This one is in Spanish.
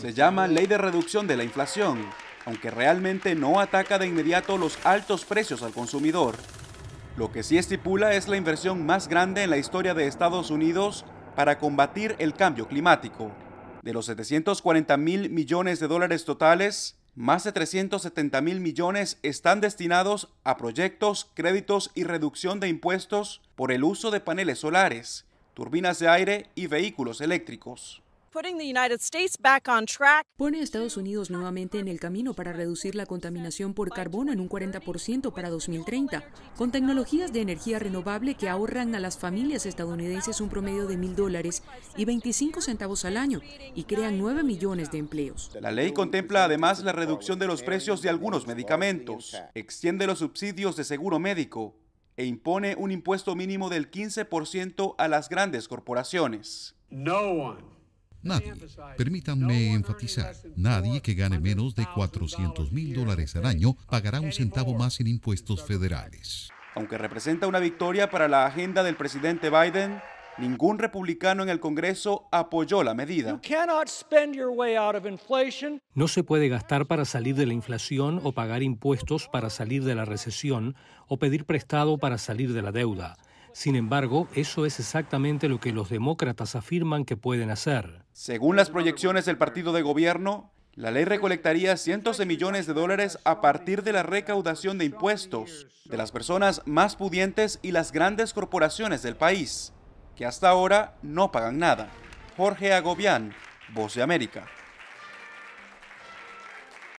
Se llama ley de reducción de la inflación, aunque realmente no ataca de inmediato los altos precios al consumidor. Lo que sí estipula es la inversión más grande en la historia de Estados Unidos para combatir el cambio climático. De los 740 mil millones de dólares totales, más de 370 mil millones están destinados a proyectos, créditos y reducción de impuestos por el uso de paneles solares, turbinas de aire y vehículos eléctricos. Pone a Estados Unidos nuevamente en el camino para reducir la contaminación por carbono en un 40% para 2030, con tecnologías de energía renovable que ahorran a las familias estadounidenses un promedio de mil dólares y 25 centavos al año y crean 9 millones de empleos. La ley contempla además la reducción de los precios de algunos medicamentos, extiende los subsidios de seguro médico e impone un impuesto mínimo del 15% a las grandes corporaciones. No Nadie, permítanme enfatizar, nadie que gane menos de 400 mil dólares al año pagará un centavo más en impuestos federales. Aunque representa una victoria para la agenda del presidente Biden, ningún republicano en el Congreso apoyó la medida. No se puede gastar para salir de la inflación o pagar impuestos para salir de la recesión o pedir prestado para salir de la deuda. Sin embargo, eso es exactamente lo que los demócratas afirman que pueden hacer. Según las proyecciones del partido de gobierno, la ley recolectaría cientos de millones de dólares a partir de la recaudación de impuestos de las personas más pudientes y las grandes corporaciones del país, que hasta ahora no pagan nada. Jorge Agobián, Voz de América.